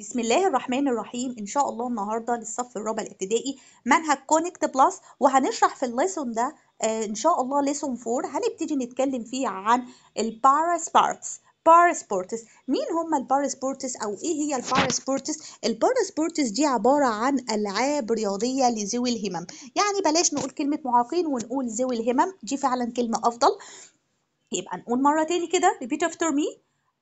بسم الله الرحمن الرحيم ان شاء الله النهارده للصف الرابع الابتدائي منهج كونكت بلس وهنشرح في الليسون ده آه، ان شاء الله ليسون 4 هنبتدي نتكلم فيه عن الباراسبارتس باراسبورتس مين هم الباراسبورتس او ايه هي الباراسبورتس الباراسبورتس دي عباره عن العاب رياضيه لذوي الهمم يعني بلاش نقول كلمه معاقين ونقول ذوي الهمم دي فعلا كلمه افضل يبقى نقول مره تاني كده repeat after me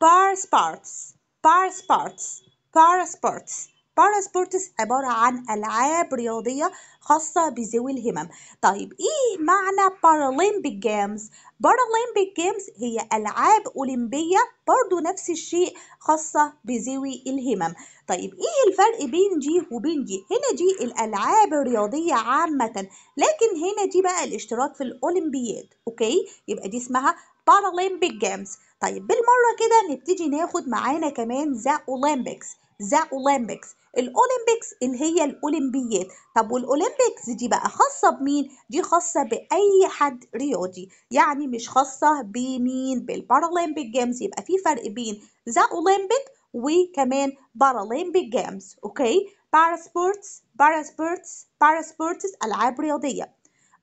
باراسبارتس باراسبارتس بارا سبورتس بارا سبورتس عبارة عن ألعاب رياضية خاصة بذوي الهمم طيب إيه معنى باراليمبيك جيمز؟ باراليمبيك جيمز هي ألعاب أولمبية برضو نفس الشيء خاصة بذوي الهمم طيب إيه الفرق بين دي وبين دي؟ هنا دي الألعاب الرياضية عامة لكن هنا دي بقى الاشتراك في الأولمبياد أوكي؟ يبقى دي اسمها باراليمبيك جيمز طيب بالمرة كده نبتدي ناخد معانا كمان ذا أولمبيكس ذا اولمبيكس الاولمبيكس اللي هي الاولمبيات طب والاولمبيكس دي بقى خاصه بمين دي خاصه باي حد رياضي يعني مش خاصه بمين بالبارالمبيك جيمز يبقى في فرق بين ذا اولمبيك وكمان بارالمبيك جيمز اوكي باراسبورتس باراسبورتس باراسبورتس العاب رياضيه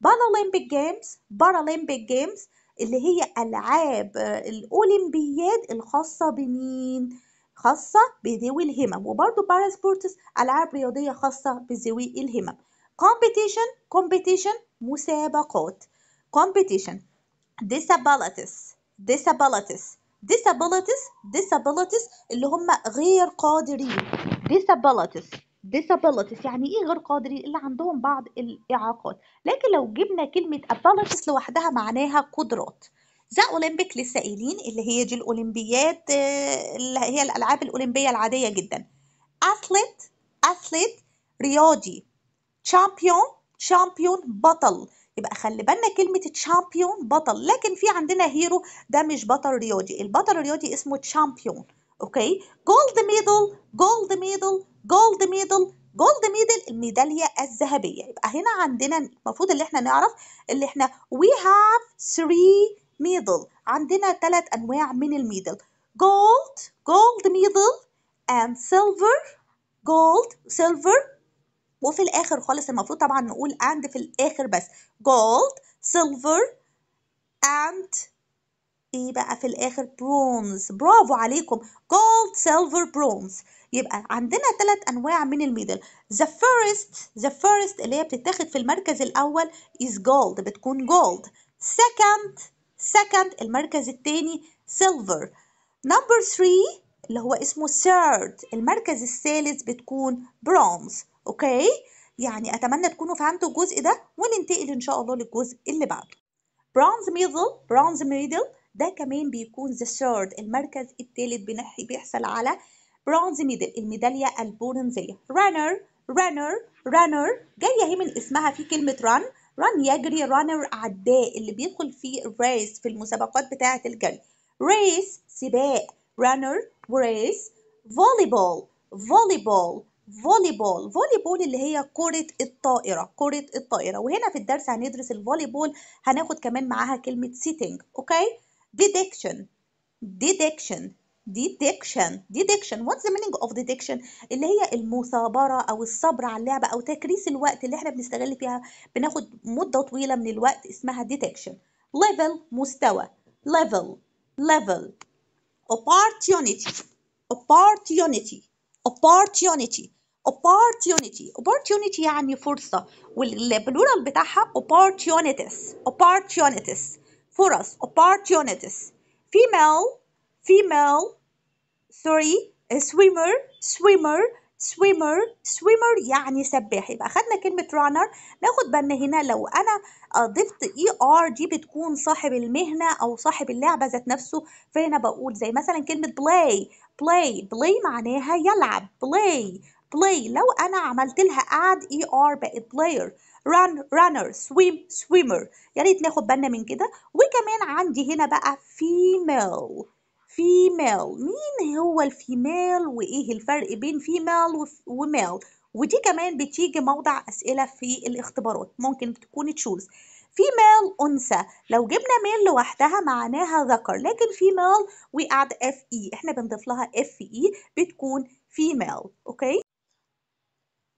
بارالمبيك جيمز بارالمبيك جيمز اللي هي العاب الاولمبياد الخاصه بمين خاصة بذوي الهمم وبرضه باراسبورتس ألعاب رياضية خاصة بذوي الهمم competition competition مسابقات competition disabilities disabilities disabilities disabilities اللي هم غير قادرين disabilities disabilities يعني ايه غير قادرين اللي عندهم بعض الاعاقات لكن لو جبنا كلمه abilities لوحدها معناها قدرات ذا اولمبيك لسه قايلين اللي هي دي الاولمبيات آه، اللي هي الالعاب الاولمبيه العاديه جدا اثليت اثليت رياضي شامبيون شامبيون بطل يبقى خلي بالنا كلمة تشامبيون بطل لكن في عندنا هيرو ده مش بطل رياضي البطل الرياضي اسمه تشامبيون اوكي جولد ميدل جولد ميدل جولد ميدل جولد ميدل الميدالية الذهبية يبقى هنا عندنا المفروض اللي احنا نعرف اللي احنا وي هاف 3 ميدل عندنا ثلاث أنواع من الميدل gold gold ميدل and silver gold silver وفي الآخر خالص المفروض طبعا نقول and في الآخر بس gold silver and ايه بقى في الاخر برونز برافو عليكم جولد سيلفر برونز يبقى عندنا ثلاث انواع من الميدل the first the first اللي هي بتتاخد في المركز الاول is gold بتكون gold second second المركز الثاني silver number 3 اللي هو اسمه third المركز الثالث بتكون bronze اوكي يعني اتمنى تكونوا فهمتوا الجزء ده وننتقل ان شاء الله للجزء اللي بعده bronze middle bronze middle ده كمان بيكون the third المركز الثالث بنحي بيحصل على برونز ميدل الميدالية البرونزية runner runner runner جاية اهي من اسمها في كلمة run run يجري runner عداء اللي بيدخل في race في المسابقات بتاعة الجري race سباق runner بول volleyball volleyball فولي بول اللي هي كرة الطائرة كرة الطائرة وهنا في الدرس هندرس الفوليبول هناخد كمان معاها كلمة sitting اوكي deduction deduction ديدكشن ديدكشن واتس ذا مينينج اوف ديدكشن اللي هي المثابره او الصبر على اللعبه او تكريس الوقت اللي احنا بنستغل فيها بناخد مده طويله من الوقت اسمها ديدكشن ليفل مستوى ليفل ليفل opportunity opportunity opportunity opportunity opportunity يعني فرصة والبلورال بتاعها opportunities opportunities فرص opportunities female female sorry swimmer swimmer swimmer swimmer يعني سباح يبقى خدنا كلمة runner ناخد بالنا هنا لو أنا آه، ضفت اي ار دي بتكون صاحب المهنة أو صاحب اللعبة ذات نفسه فهنا بقول زي مثلا كلمة play play play معناها يلعب play play لو أنا عملت لها add اي e ار بقت player run runner swim swimmer يا ريت ناخد بالنا من كده وكمان عندي هنا بقى female female مين هو الفيميل وايه الفرق بين فيميل وميل ودي كمان بتيجي موضع اسئله في الاختبارات ممكن تكون تشوز فيميل انثى لو جبنا ميل لوحدها معناها ذكر لكن فيميل وقعد اف اي احنا بنضيف لها اف اي e بتكون فيميل اوكي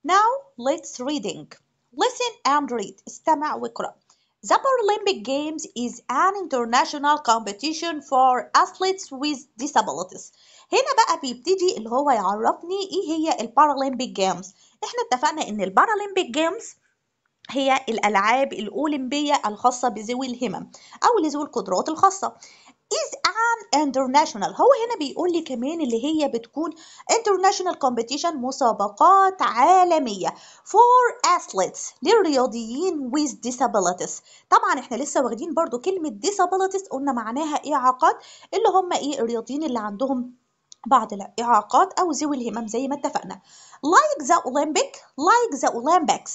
now let's reading listen and read استمع واقرأ The Paralympic Games is an international competition for athletes with disabilities هنا بقى بيبتدي اللي هو يعرفني ايه هي البارالمبيك جيمز احنا اتفقنا ان البارالمبيك جيمز هي الألعاب الأولمبية الخاصة بذوي الهمم أو لذوي القدرات الخاصة is an international هو هنا بيقول لي كمان اللي هي بتكون international competition مسابقات عالمية for athletes للرياضيين with disabilities طبعا احنا لسه واخدين برضو كلمة disabilities قلنا معناها ايه عقد اللي هم ايه الرياضيين اللي عندهم بعض الإعاقات أو ذوي الهمم زي ما اتفقنا like the Olympic like the Olympics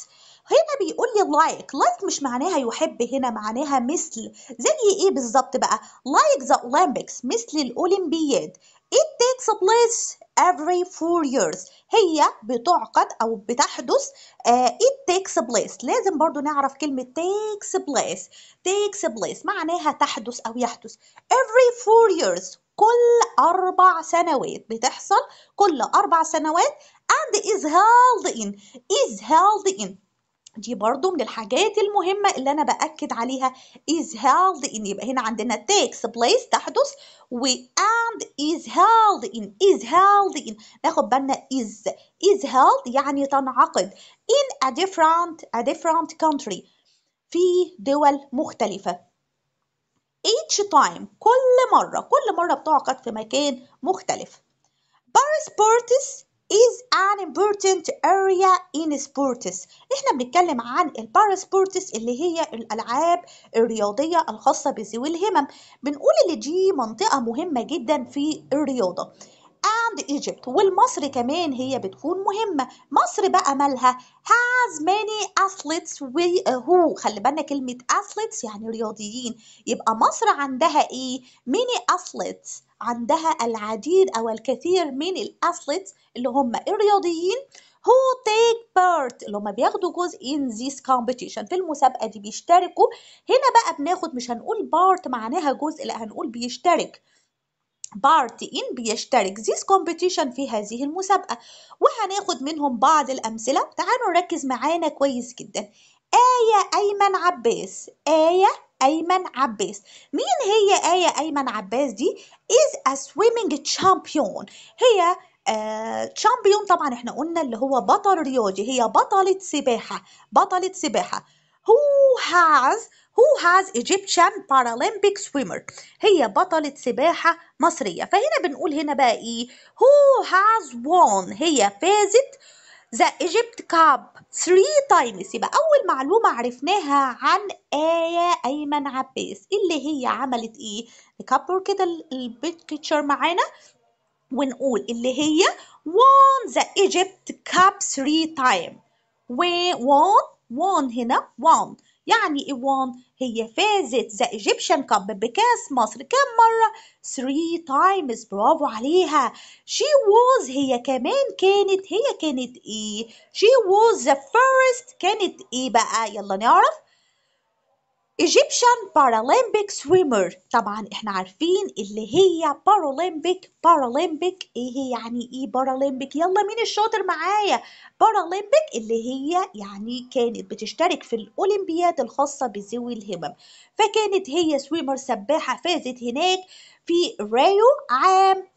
هنا بيقول لي لايك لايك مش معناها يحب هنا معناها مثل زي ايه بالظبط بقى لايك ذا اولمبيكس مثل الاولمبياد it takes place every four years هي بتعقد أو بتحدث uh, it takes place لازم برضو نعرف كلمة takes place takes place معناها تحدث أو يحدث every four years كل أربع سنوات بتحصل كل أربع سنوات and is held in is held in دي برضو من الحاجات المهمة اللي أنا بأكد عليها is held in يبقى هنا عندنا takes place تحدث و and is held in is held in ناخد بالنا is is held يعني تنعقد in a different a different country في دول مختلفة each time كل مرة كل مرة بتعقد في مكان مختلف Paris parties is an important area in sports احنا بنتكلم عن البارا سبورتس اللي هي الالعاب الرياضيه الخاصه بذوي الهمم بنقول ان دي منطقه مهمه جدا في الرياضه عند Egypt والمصر كمان هي بتكون مهمة مصر بقى مالها has many athletes who خلي بالنا كلمة athletes يعني رياضيين يبقى مصر عندها ايه many athletes عندها العديد او الكثير من الاثليتس اللي هم الرياضيين who take part اللي هم بياخدوا جزء in this competition في المسابقة دي بيشتركوا هنا بقى بناخد مش هنقول بارت معناها جزء لا هنقول بيشترك بارت إن بيشترك زيس كومبيتيشن في هذه المسابقة وهناخد منهم بعض الأمثلة تعالوا نركز معانا كويس جدا آية أيمن عباس آية أيمن عباس مين هي آية أيمن عباس دي؟ is a swimming champion هي تشامبيون آه, طبعا احنا قلنا اللي هو بطل رياضي هي بطلة سباحة بطلة سباحة who has Who has Egyptian Paralympic swimmer هي بطلة سباحة مصرية فهنا بنقول هنا بقى إيه Who has won هي فازت the Egypt Cup 3 تايمز يبقى اول معلومه عرفناها عن ايه ايمن عباس اللي هي عملت ايه نكبر كده البيكتشر معانا ونقول اللي هي won the Egypt Cup 3 times و won won هنا won يعني إيوان هي فازت ذا ايجيبشن كاب بكاس مصر كام مرة؟ 3 تايمز برافو عليها شي was هي كمان كانت هي كانت ايه؟ شي was the first كانت ايه بقى؟ يلا نعرف Egyptian Paralympic swimmer طبعا احنا عارفين اللي هي Paralympic Paralympic ايه هي يعني ايه Paralympic يلا مين الشاطر معايا Paralympic اللي هي يعني كانت بتشترك في الأولمبياد الخاصة بذوي الهمم فكانت هي سويمر سباحة فازت هناك في ريو عام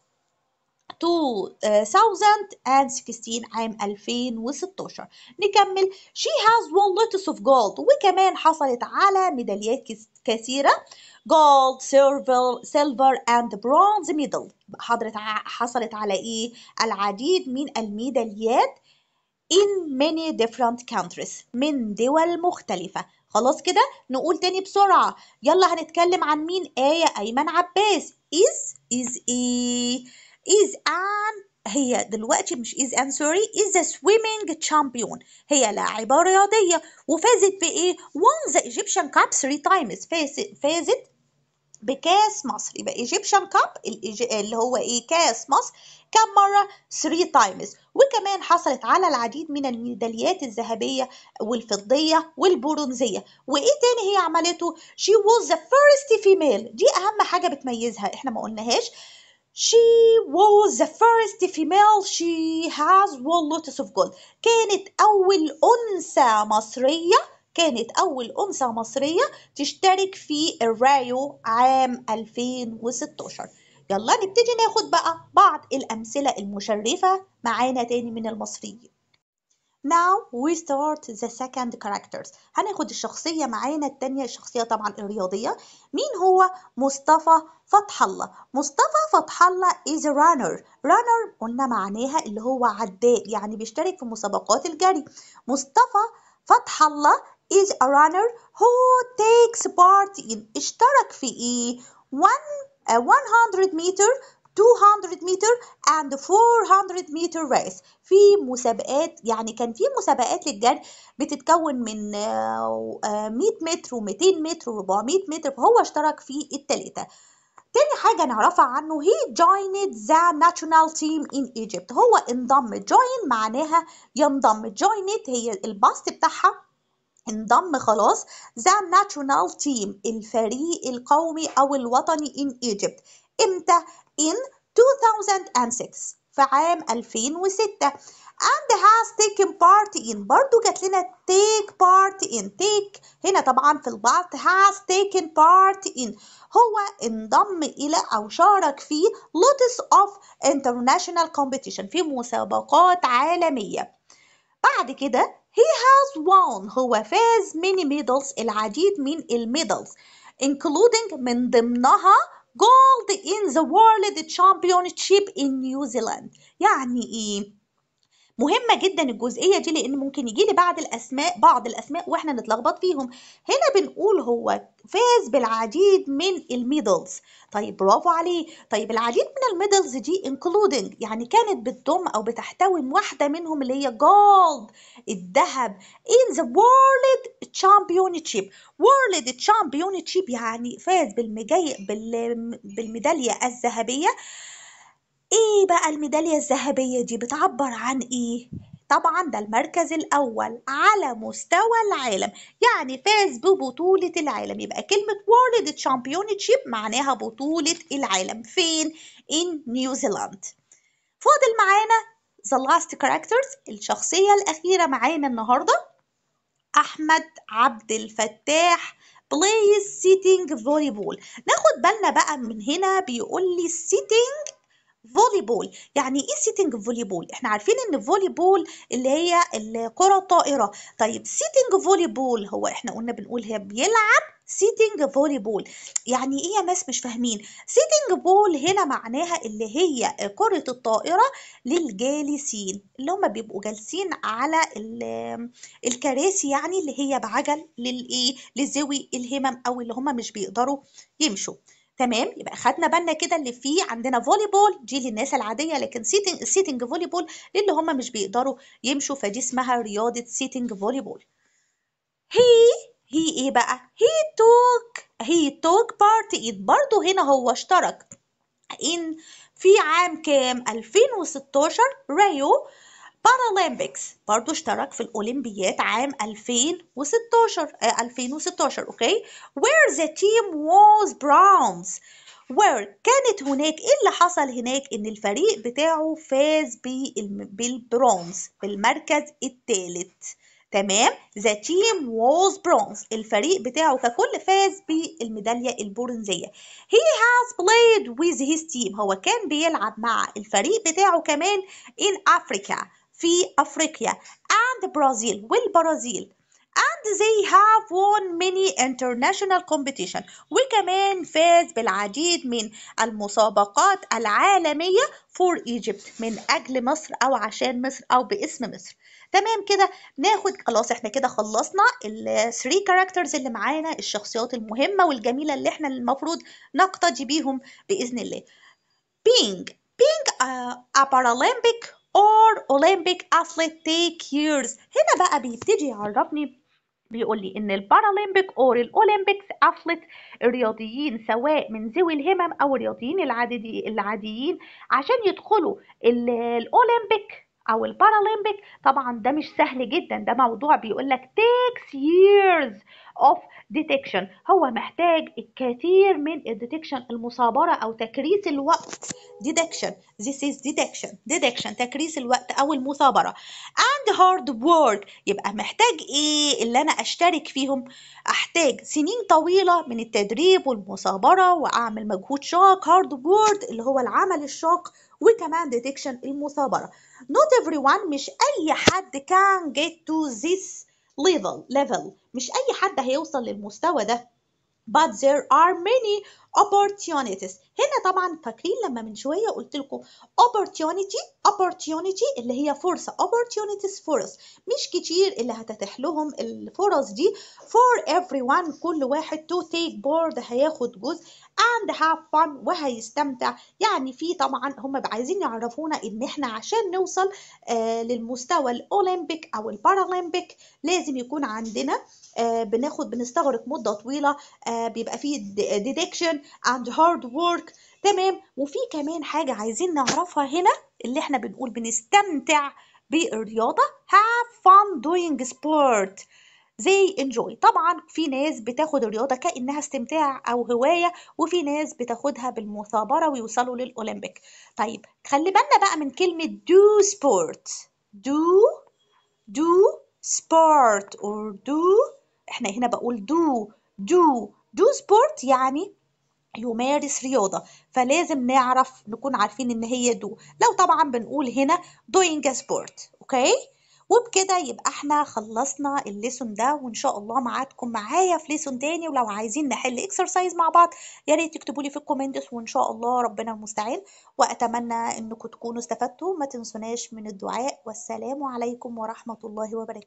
2016 uh, عام 2016 نكمل she has won lots of gold وكمان حصلت على ميداليات كثيرة gold silver silver and bronze medal حضرت حصلت على ايه العديد من الميداليات in many different countries من دول مختلفة خلاص كده نقول تاني بسرعة يلا هنتكلم عن مين آية أيمن عباس is is إيه is an هي دلوقتي مش is an sorry is a swimming champion هي لاعبة رياضية وفازت بإيه؟ won the Egyptian Cup three times فازت بكاس مصر يبقى Egyptian Cup اللي هو إيه كاس مصر كم مرة؟ 3 تايمز وكمان حصلت على العديد من الميداليات الذهبية والفضية والبرونزية وإيه تاني هي عملته؟ She was the first female دي أهم حاجة بتميزها إحنا ما قلناهاش She was the first female she has won lots of gold كانت أول أنثى مصرية كانت أول أنثى مصرية تشترك في الرايو عام 2016 يلا نبتدي ناخد بقى بعض الأمثلة المشرفة معانا تاني من المصريين Now we start the second characters هناخد الشخصية معانا التانية الشخصية طبعا الرياضية مين هو مصطفى فتح الله مصطفى فتح الله is a runner runner قلنا معناها اللي هو عداء يعني بيشترك في مسابقات الجري مصطفى فتح الله is a runner who takes part in اشترك في ايه 100 meter 200 متر and 400 متر race في مسابقات يعني كان في مسابقات للجري بتتكون من 100 آه، آه، متر و200 متر و400 متر فهو اشترك في التلاتة تاني حاجة نعرفها عنه he joined the national team in Egypt هو انضم join معناها ينضم joined هي الباست بتاعها انضم خلاص ذا ناشونال تيم الفريق القومي او الوطني ان ايجيبت امتى in 2006 في عام 2006 and has taken part in برضو جات لنا take part in take هنا طبعا في البعض has taken part in هو انضم إلى أو شارك في lots of international competition في مسابقات عالمية بعد كده he has won هو فاز many medals العديد من الميدلز including من ضمنها gold in the World Championship in New Zealand يعني إيه مهمه جدا الجزئيه دي لان ممكن يجي لي بعد الاسماء بعض الاسماء واحنا نتلخبط فيهم هنا بنقول هو فاز بالعديد من الميدلز طيب برافو عليه طيب العديد من الميدلز دي انكلودنج يعني كانت بتضم او بتحتوي واحده منهم اللي هي جولد الذهب in the world championship world championship يعني فاز بالمجي... بال... بالميداليه الذهبيه ايه بقى الميدالية الذهبية دي بتعبر عن ايه؟ طبعا ده المركز الأول على مستوى العالم يعني فاز ببطولة العالم يبقى كلمة وورلد تشامبيونشيب معناها بطولة العالم فين؟ ان نيوزيلاند فاضل معانا the last كاركترز الشخصية الأخيرة معانا النهاردة أحمد عبد الفتاح بلاي سيتنج فولي بول ناخد بالنا بقى من هنا بيقول لي السيتنج فولي بول يعني ايه سيتنج فولي بول احنا عارفين ان فولي بول اللي هي الكره الطائره طيب سيتنج فولي بول هو احنا قلنا بنقول هي بيلعب سيتنج فولي بول يعني ايه يا ناس مش فاهمين سيتنج بول هنا معناها اللي هي كره الطائره للجالسين اللي هم بيبقوا جالسين على الكراسي يعني اللي هي بعجل للايه لذوي الهمم او اللي هم مش بيقدروا يمشوا تمام يبقى خدنا بالنا كده اللي فيه عندنا فولي بول دي للناس العاديه لكن سيتنج سيتنج فولي بول للي هم مش بيقدروا يمشوا فدي اسمها رياضه سيتنج فولي بول هي هي ايه بقى هي توك هي توك بارت ايت برضو هنا هو اشترك ان في عام كام 2016 ريو بارالمبيكس برضو اشترك في الأولمبيات عام 2016 آه 2016 أوكي where the team was bronze where كانت هناك ايه اللي حصل هناك ان الفريق بتاعه فاز بالبرونز بالمركز الثالث تمام ذا تيم واز برونز الفريق بتاعه ككل فاز بالميداليه البرونزيه هي هاز بلايد ويز هيز تيم هو كان بيلعب مع الفريق بتاعه كمان ان افريكا في أفريقيا and Brazil والبرازيل and they have won many international competition وكمان فاز بالعديد من المسابقات العالمية for Egypt من أجل مصر أو عشان مصر أو باسم مصر تمام كده ناخد خلاص احنا كده خلصنا ال 3 characters اللي معانا الشخصيات المهمة والجميلة اللي احنا المفروض نقتدي بيهم بإذن الله being being a, آه، a Paralympic or Olympic athletic years هنا بقى بيبتدي يعرفني بيقول لي ان البارالمبيك اور الاولمبيكس افلت الرياضيين سواء من ذوي الهمم او الرياضيين العادي العاديين عشان يدخلوا الاولمبيك او البارالمبيك طبعا ده مش سهل جدا ده موضوع بيقول لك تيكس ييرز of detection هو محتاج الكثير من الديتكشن المصابرة أو تكريس الوقت detection this is detection detection تكريس الوقت أو المثابرة and hard work يبقى محتاج إيه اللي أنا أشترك فيهم أحتاج سنين طويلة من التدريب والمثابرة وأعمل مجهود شاق hard work اللي هو العمل الشاق وكمان detection المثابرة not everyone مش أي حد can get to this ليفل ليفل مش اي حد هيوصل للمستوى ده but there are many opportunities هنا طبعا فاكرين لما من شويه قلت لكم opportunity opportunity اللي هي فرصه opportunities فرص مش كتير اللي هتتاح لهم الفرص دي for everyone كل واحد to take board هياخد جزء and have fun وهيستمتع يعني في طبعا هم عايزين يعرفونا ان احنا عشان نوصل آه للمستوى الاولمبيك او البارالمبيك لازم يكون عندنا آه بناخد بنستغرق مده طويله آه بيبقى فيه ديدكشن and hard work تمام وفي كمان حاجة عايزين نعرفها هنا اللي احنا بنقول بنستمتع بالرياضة have fun doing sport they enjoy طبعا في ناس بتاخد الرياضه كانها استمتاع او هوايه وفي ناس بتاخدها بالمثابره ويوصلوا للاولمبيك طيب خلي بالنا بقى من كلمه do sport do do sport or do احنا هنا بقول do do do sport يعني يمارس رياضة فلازم نعرف نكون عارفين ان هي دو لو طبعا بنقول هنا doing a sport اوكي وبكده يبقى احنا خلصنا الليسون ده وان شاء الله ميعادكم معايا في ليسون تاني ولو عايزين نحل اكسرسايز مع بعض يا ريت تكتبوا لي في الكومنتس وان شاء الله ربنا المستعان واتمنى انكم تكونوا استفدتوا ما تنسوناش من الدعاء والسلام عليكم ورحمة الله وبركاته